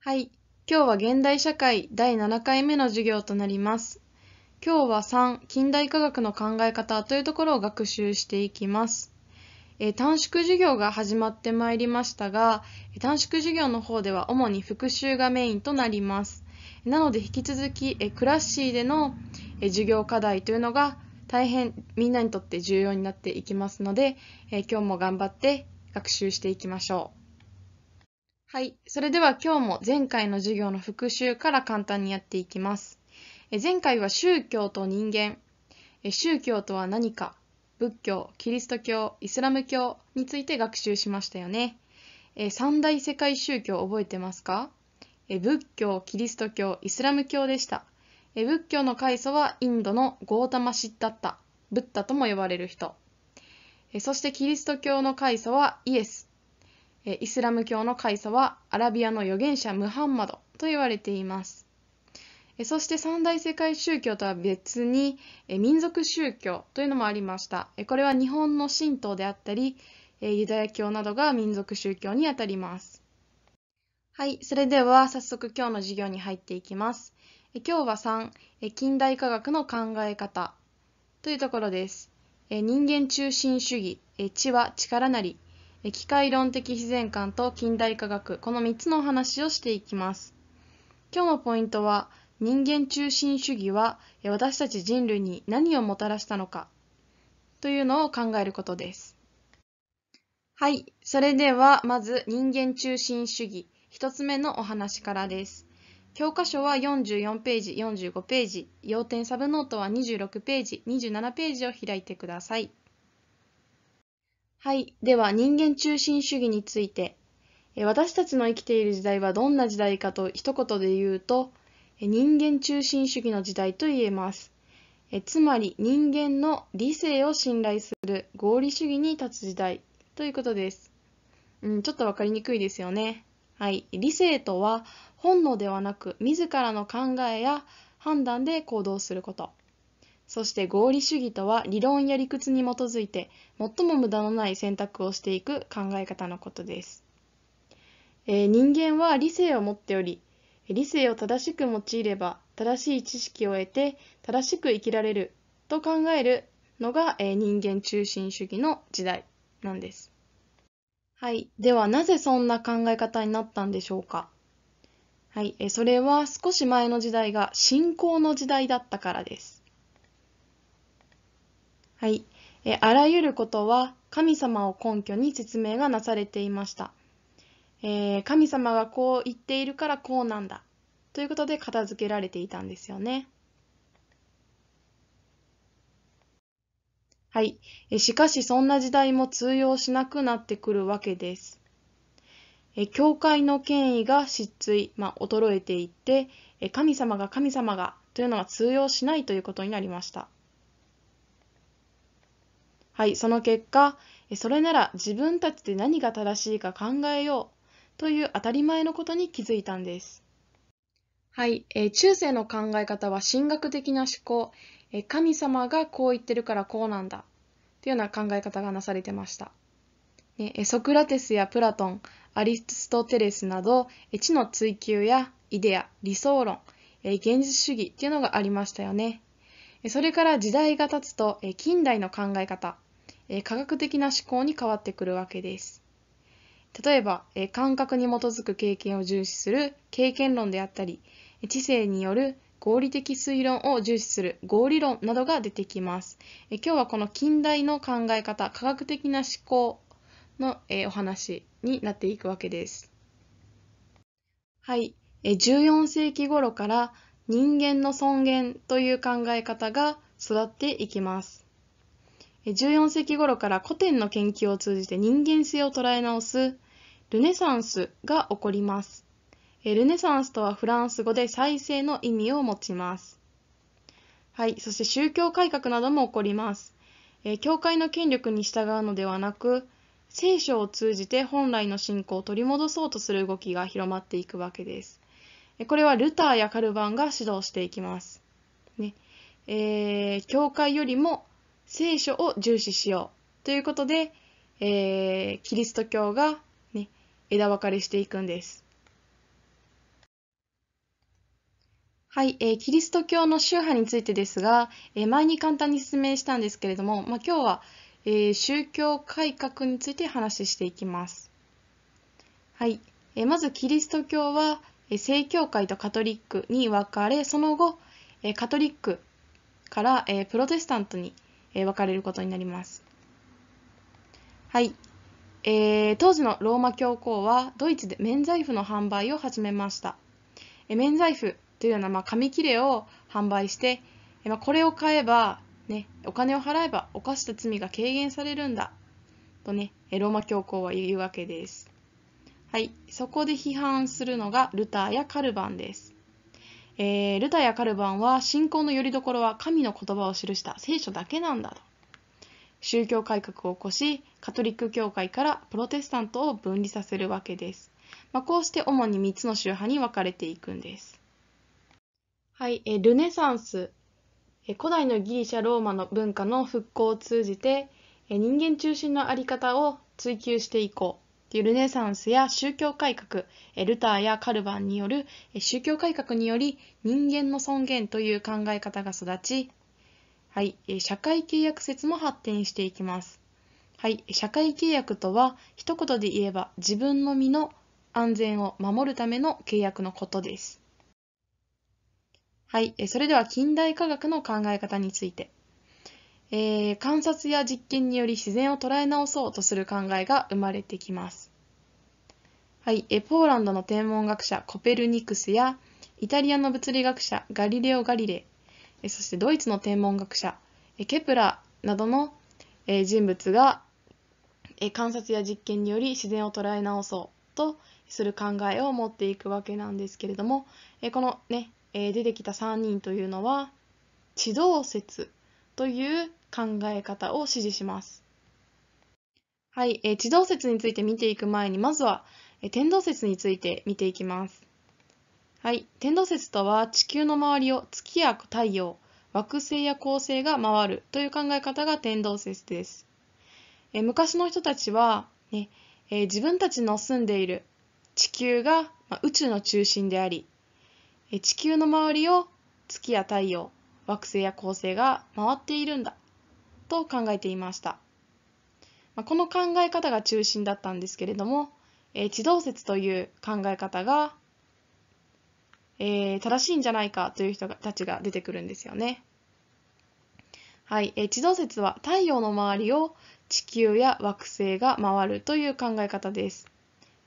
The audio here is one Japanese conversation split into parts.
はい。今日は現代社会第7回目の授業となります。今日は3、近代科学の考え方というところを学習していきます。えー、短縮授業が始まってまいりましたが、短縮授業の方では主に復習がメインとなります。なので引き続き、えー、クラッシーでの、えー、授業課題というのが大変みんなにとって重要になっていきますので、え今日も頑張って学習していきましょう。はい。それでは今日も前回の授業の復習から簡単にやっていきます。前回は宗教と人間、宗教とは何か、仏教、キリスト教、イスラム教について学習しましたよね。三大世界宗教覚えてますか仏教、キリスト教、イスラム教でした。仏教の開祖はインドのゴータマシッタッタ、ブッダとも呼ばれる人。そしてキリスト教の開祖はイエスイスラム教の開祖はアラビアの預言者ムハンマドと言われていますそして三大世界宗教とは別に民族宗教というのもありましたこれは日本の神道であったりユダヤ教などが民族宗教にあたりますはいそれでは早速今日の授業に入っていきます今日は3近代科学の考え方というところです人間中心主義知は力なり機械論的自然観と近代科学この3つのお話をしていきます今日のポイントは人間中心主義は私たち人類に何をもたらしたのかというのを考えることですはいそれではまず人間中心主義1つ目のお話からです教科書は44ページ45ページ要点サブノートは26ページ27ページを開いてくださいはい。では、人間中心主義について。私たちの生きている時代はどんな時代かと一言で言うと、人間中心主義の時代と言えます。つまり、人間の理性を信頼する合理主義に立つ時代ということです。うん、ちょっとわかりにくいですよね。はい。理性とは、本能ではなく、自らの考えや判断で行動すること。そして合理主義とは理論や理屈に基づいて最も無駄のない選択をしていく考え方のことです。えー、人間は理性を持っており理性を正しく用いれば正しい知識を得て正しく生きられると考えるのが、えー、人間中心主義の時代なんです。はい。では、なぜそんな考え方になったんでしょうか。はい。えそれは少し前の時代が信仰の時代だったからです。はい。えあらゆることは神様を根拠に説明がなされていました。えー、神様がこう言っているからこうなんだ。ということで片付けられていたんですよね。はい。しかしそんな時代も通用しなくなってくるわけです。教会の権威が失墜、まあ、衰えていって、神様が神様がというのは通用しないということになりました。はい、その結果、それなら自分たちで何が正しいか考えようという当たり前のことに気づいたんです。はい、えー、中世の考え方は神学的な思考、えー、神様がこう言ってるからこうなんだというような考え方がなされてました。ね、ソクラテスやプラトン、アリストテレスなど、知の追求やイデア、理想論、現実主義っていうのがありましたよね。それから時代が経つと、近代の考え方、え科学的な思考に変わってくるわけです。例えば、え感覚に基づく経験を重視する経験論であったり、知性による合理的推論を重視する合理論などが出てきます。え今日はこの近代の考え方、科学的な思考の、えお話になっていくわけです。はい、え14世紀頃から人間の尊厳という考え方が育っていきます。14世紀頃から古典の研究を通じて人間性を捉え直すルネサンスが起こります。ルネサンスとはフランス語で再生の意味を持ちます。はい、そして宗教改革なども起こります。教会の権力に従うのではなく、聖書を通じて本来の信仰を取り戻そうとする動きが広まっていくわけです。これはルターやカルバンが指導していきます。ねえー、教会よりも聖書を重視しようということで、えー、キリスト教が、ね、枝分かれしていくんです。はい、えー、キリスト教の宗派についてですが、えー、前に簡単に説明したんですけれども、まあ、今日は、えー、宗教改革について話していきます。はい、えー、まずキリスト教は、えー、正教会とカトリックに分かれ、その後、えー、カトリックから、えー、プロテスタントにえー、別れることになります。はい、えー、当時のローマ教皇はドイツで免罪符の販売を始めました。え免罪符というような、まあ、紙切れを販売して、えまあ、これを買えば、ね、お金を払えば犯した罪が軽減されるんだとね、えローマ教皇は言うわけです。はい、そこで批判するのがルターやカルバンです。えー、ルタやカルバンは信仰の拠り所は神の言葉を記した聖書だけなんだと。宗教改革を起こし、カトリック教会からプロテスタントを分離させるわけです。まあ、こうして主に3つの宗派に分かれていくんです。はい、えー、ルネサンス、えー、古代のギリシャ・ローマの文化の復興を通じて、えー、人間中心の在り方を追求していこう。ルネサンスや宗教改革、ルターやカルバンによる宗教改革により人間の尊厳という考え方が育ち、はい、社会契約説も発展していきます。はい、社会契約とは一言で言えば自分の身の安全を守るための契約のことです。はい、それでは近代科学の考え方について。えー、観察や実験により自然を捉え直そうとする考えが生まれてきます。はい、えポーランドの天文学者コペルニクスやイタリアの物理学者ガリレオ・ガリレイそしてドイツの天文学者ケプラなどの人物が観察や実験により自然を捉え直そうとする考えを持っていくわけなんですけれどもこのね出てきた3人というのは地動説という考え方を指示します。はい、えー、地動説について見ていく前に、まずは、えー、天動説について見ていきます。はい、天動説とは地球の周りを月や太陽、惑星や恒星が回るという考え方が天動説です。えー、昔の人たちはね、ねえー、自分たちの住んでいる地球が、まあ、宇宙の中心であり、えー、地球の周りを月や太陽、惑星や恒星が回っているんだと考えていました。まこの考え方が中心だったんですけれども、えー、地動説という考え方が、えー、正しいんじゃないかという人たちが出てくるんですよね。はい、えー、地動説は太陽の周りを地球や惑星が回るという考え方です。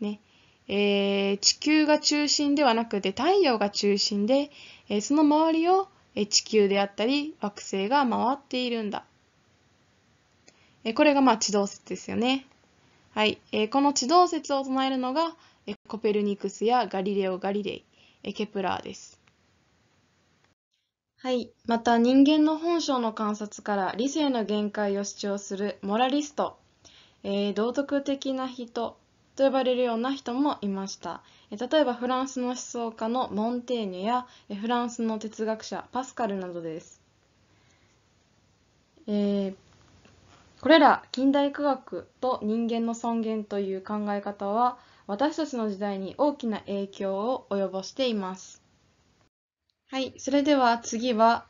ねえー、地球が中心ではなくて太陽が中心で、えー、その周りを地球であったり惑星が回っているんだえこれがまあ地動説ですよね。はい、えこの地動説を唱えるのが、えコペルニクスやガリレオ・ガリレイ、えケプラーです。はい、また人間の本性の観察から理性の限界を主張するモラリスト、えー、道徳的な人と呼ばれるような人もいました、え例えばフランスの思想家のモンテーニュや、えフランスの哲学者パスカルなどです、えーこれら近代科学と人間の尊厳という考え方は私たちの時代に大きな影響を及ぼしています。はい、それでは次は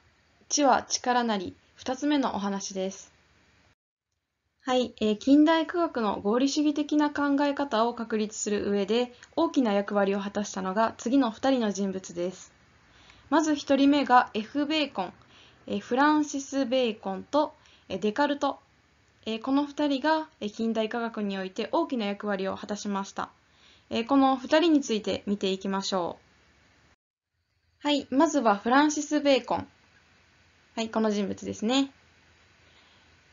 知は力なり2つ目のお話です。はい、えー、近代科学の合理主義的な考え方を確立する上で大きな役割を果たしたのが次の2人の人物です。まず1人目が F ベーコン、えー、フランシス・ベーコンと、えデカルトえこの2人が近代科学において大きな役割を果たしました。えこの2人について見ていきましょう。はい、まずはフランシス・ベーコン。はい、この人物ですね。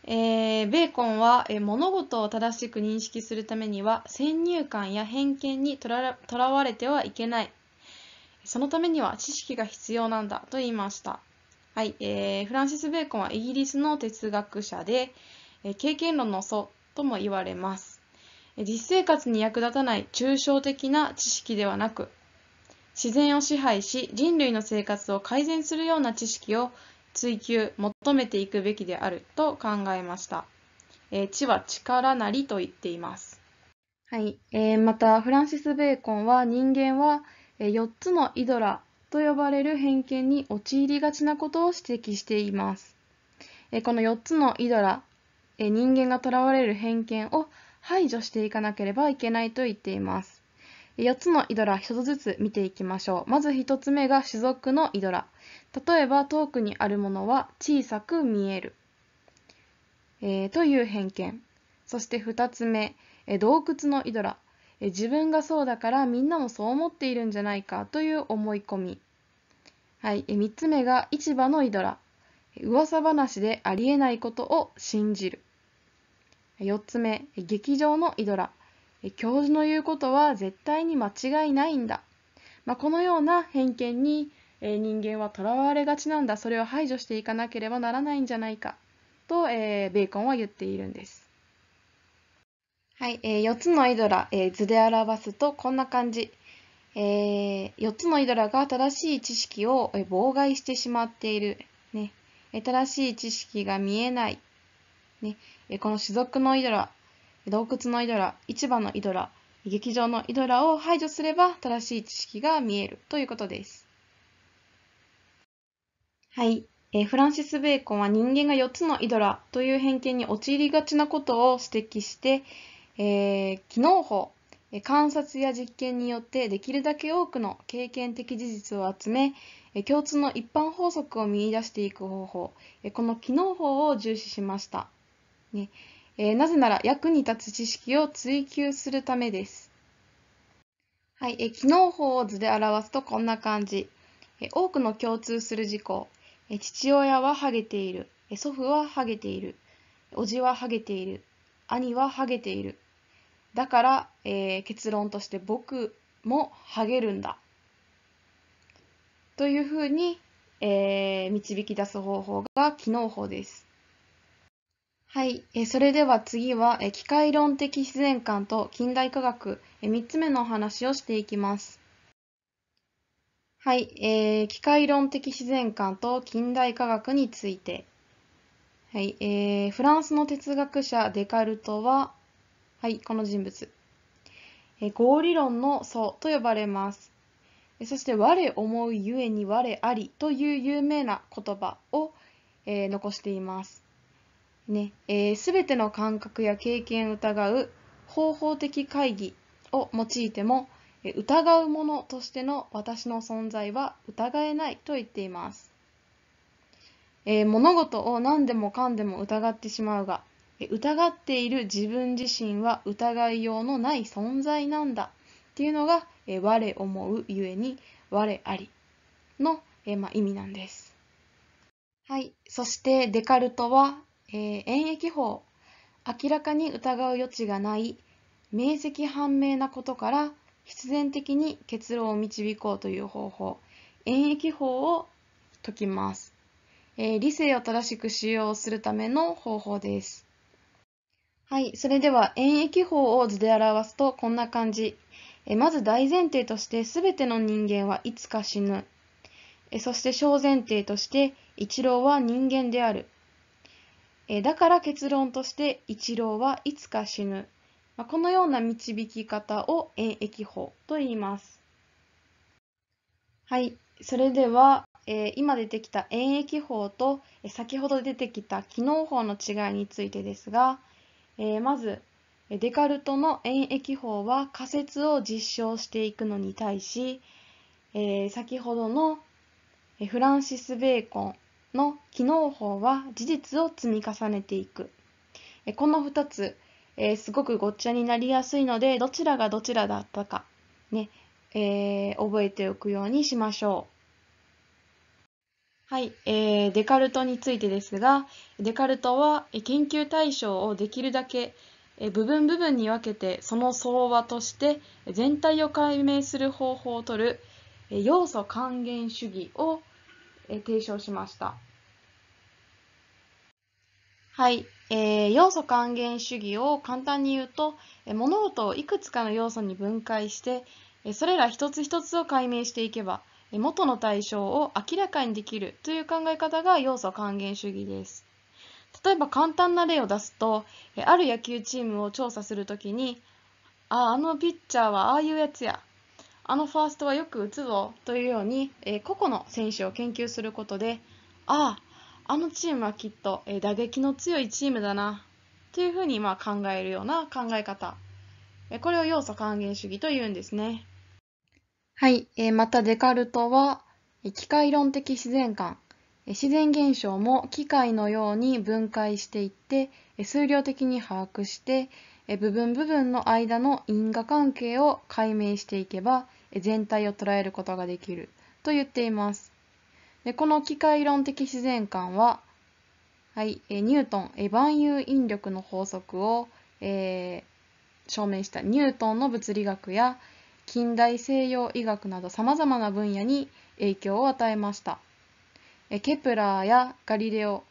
えー、ベーコンは、え物事を正しく認識するためには先入観や偏見にとらとらわれてはいけないそのためには知識が必要なんだと言いました、はいえー、フランシス・ベーコンはイギリスの哲学者で、え経験論の祖とも言われます。実生活に役立たない抽象的な知識ではなく、自然を支配し人類の生活を改善するような知識を追求、求めていくべきであると考えました。え知は力なりと言っています。はい、えー、またフランシス・ベーコンは人間は4つのイドラと呼ばれる偏見に陥りがちなことを指摘しています。この4つのイドラえ人間がとらわれる偏見を排除していかなければいけないと言っています。4つのイドラ1つずつ見ていきましょう。まず1つ目が種族のイドラ。例えば遠くにあるものは小さく見える、えー、という偏見。そして2つ目、え洞窟のイドラ、え自分がそうだからみんなもそう思っているんじゃないかという思い込み。はい、え3つ目が市場のイドラ。噂話でありえないことを信じる。4つ目、劇場のイドラ。教授の言うことは絶対に間違いないんだ。まあ、このような偏見に人間はとらわれがちなんだ。それを排除していかなければならないんじゃないか。と、えー、ベーコンは言っているんです。はい、えー、4つのイドラ、えー、図で表すとこんな感じ。えー、4つのイドラが正しい知識を妨害してしまっている。正しい知識が見えない。ね、この種族のイドラ、洞窟のイドラ、市場のイドラ、劇場のイドラを排除すれば正しい知識が見えるということです。はい。えフランシス・ベーコンは人間が4つのイドラという偏見に陥りがちなことを指摘して、えー、機能法観察や実験によってできるだけ多くの経験的事実を集め共通の一般法則を見いだしていく方法この機能法を重視しました、ねなぜなら役に立つ知識を追求するためです、はい機能法を図で表すとこんな感じ多くの共通する事項父親はハゲている祖父はハゲている叔父はハゲている兄はハゲているだから、えー、結論として僕もハゲるんだ。というふうに、えー、導き出す方法が機能法です。はい、えー、それでは次は、えー、機械論的自然観と近代科学、えー、3つ目のお話をしていきます。はい、えー、機械論的自然観と近代科学について。はいえー、フランスの哲学者デカルトは、はい、この人物。え合理論の祖と呼ばれます。そして、我思うゆえに我ありという有名な言葉を、えー、残しています。ね、す、えー、べ、ての感覚や経験を疑う方法的会議を用いても、え疑うものとしての私の存在は疑えないと言っています。えー、物事を何でもかんでも疑ってしまうが、疑っている自分自身は疑いようのない存在なんだっていうのが、え我思うゆえに我ありの、えま意味なんです。はい、そしてデカルトは、えー、演疫法明らかに疑う余地がない明晰判明なことから必然的に結論を導こうという方法演疫法を解きます、え理性を正しく使用するための方法ですはい、それでは演疫法を図で表すとこんな感じ。えまず大前提として全ての人間はいつか死ぬ。えそして小前提として一郎は人間である。えだから結論として一郎はいつか死ぬ。まあ、このような導き方を演疫法と言います。はい、それでは、えー、今出てきた演疫法と、え先ほど出てきた機能法の違いについてですが、えー、まずデカルトの演疫法は仮説を実証していくのに対し、えー、先ほどのフランシス・ベーコンの機能法は事実を積み重ねていく。この2つ、えー、すごくごっちゃになりやすいので、どちらがどちらだったか、ねえー、覚えておくようにしましょう。はい、えー、デカルトについてですがデカルトは研究対象をできるだけ部分部分に分けてその相和として全体を解明する方法をとる要素還元主義を提唱しました。はい、えー、要素還元主義を簡単に言うと物事をいくつかの要素に分解してそれら一つ一つを解明していけば元の対象を明らかにできるという考え方が要素還元主義です。例えば簡単な例を出すと、ある野球チームを調査するときに、あ、ああのピッチャーはああいうやつや、あのファーストはよく打つぞというように、個々の選手を研究することで、ああ、あのチームはきっと打撃の強いチームだなというふうにま考えるような考え方。これを要素還元主義というんですね。はい、えー、またデカルトは、機械論的自然観、自然現象も機械のように分解していって、数量的に把握して、部分部分の間の因果関係を解明していけば、全体を捉えることができると言っています。でこの機械論的自然観は、はい、ニュートン、万有引力の法則を、えー、証明したニュートンの物理学や、近代西洋医学などさまざまな分野に影響を与えましたケプラーやガリレオ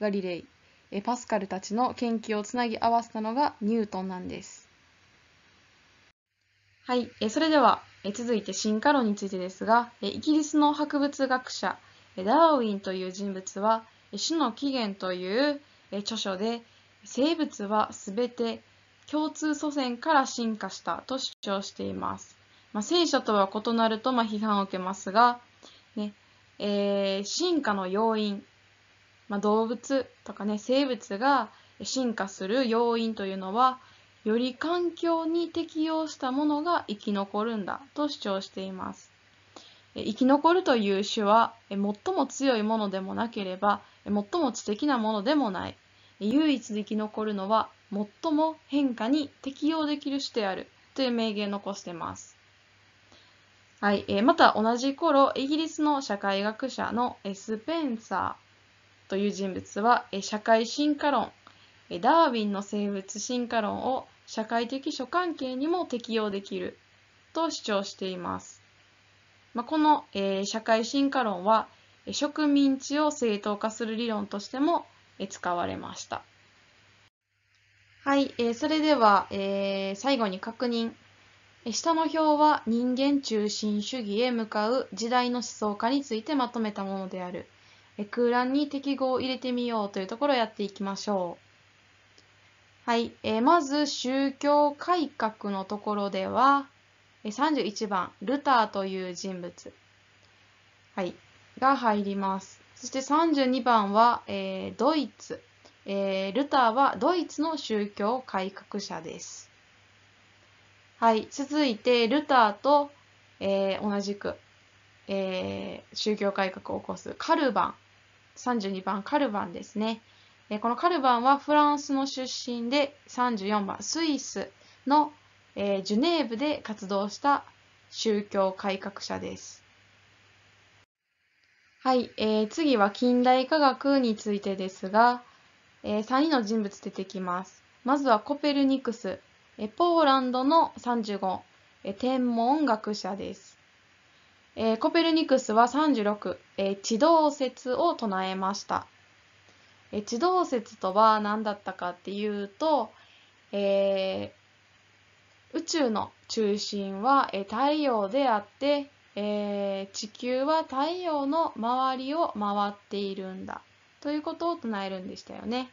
ガリレイパスカルたちの研究をつなぎ合わせたのがニュートンなんですはいそれでは続いて進化論についてですがイギリスの博物学者ダーウィンという人物は「種の起源」という著書で生物はすべて共通祖先から進化したと主張しています。まあ、聖書とは異なるとま批判を受けますが、ねえー、進化の要因、まあ、動物とか、ね、生物が進化する要因というのはより環境に適応したものが生き残るんだと主張しています。生き残るという種は最も強いものでもなければ最も知的なものでもない唯一生き残るのは最も変化に適応できる種であるという名言を残しています。はい、えー、また同じ頃、イギリスの社会学者のスペンサーという人物は、社会進化論、ダーウィンの生物進化論を社会的諸関係にも適用できると主張しています。まあ、この、えー、社会進化論は植民地を正当化する理論としても、え使われました。はい、えー、それでは、えー、最後に確認。下の表は人間中心主義へ向かう時代の思想家についてまとめたものである。空欄に適合を入れてみようというところをやっていきましょう。はい、えー、まず宗教改革のところでは、31番、ルターという人物、はい、が入ります。そして32番は、えー、ドイツ。えー、ルターはドイツの宗教改革者です。はい、続いてルターと、えー、同じく、えー、宗教改革を起こすカルバン、32番カルバンですね。えこのカルバンはフランスの出身で34番スイスの、えジュネーブで活動した宗教改革者です。はい、えー、次は近代科学についてですが、えー、3位の人物出てきます。まずはコペルニクス、えー、ポーランドの35、えー、天文学者です。えー、コペルニクスは36、えー、地動説を唱えました。えー、地動説とは何だったかっていうと、えー、宇宙の中心は、えー、太陽であって、えー、地球は太陽の周りを回っているんだということを唱えるんでしたよね。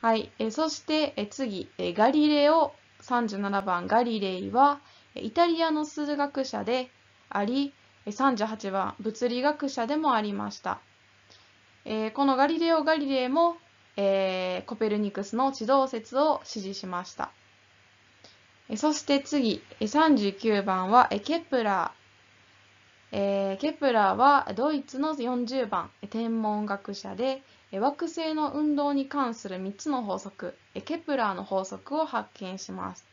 はい、えそして、え次、えガリレオ37番ガリレイはイタリアの数学者であり38番物理学者でもありました、えこのガリレオ・ガリレイも、えコペルニクスの地動説を支持しましたそして次39番はケプラえー、ケプラーはドイツの40番天文学者で惑星の運動に関する3つの法則ケプラーの法則を発見します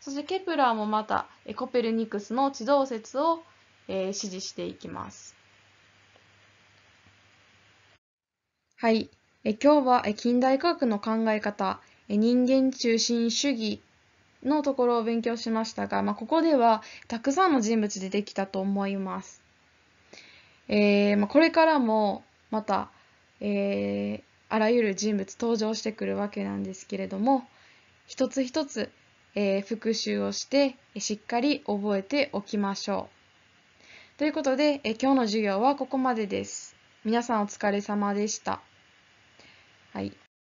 そしてケプラーもまたコペルニクスの地動説を、え支持していきますはい、え今日は近代科学の考え方人間中心主義のところを勉強しましたが、まあ、ここではたくさんの人物でできたと思います。えー、まあ、これからもまた、えー、あらゆる人物登場してくるわけなんですけれども一つ一つ、えー、復習をしてしっかり覚えておきましょう。ということで、え今日の授業はここまでです。皆さんお疲れ様でした。はい。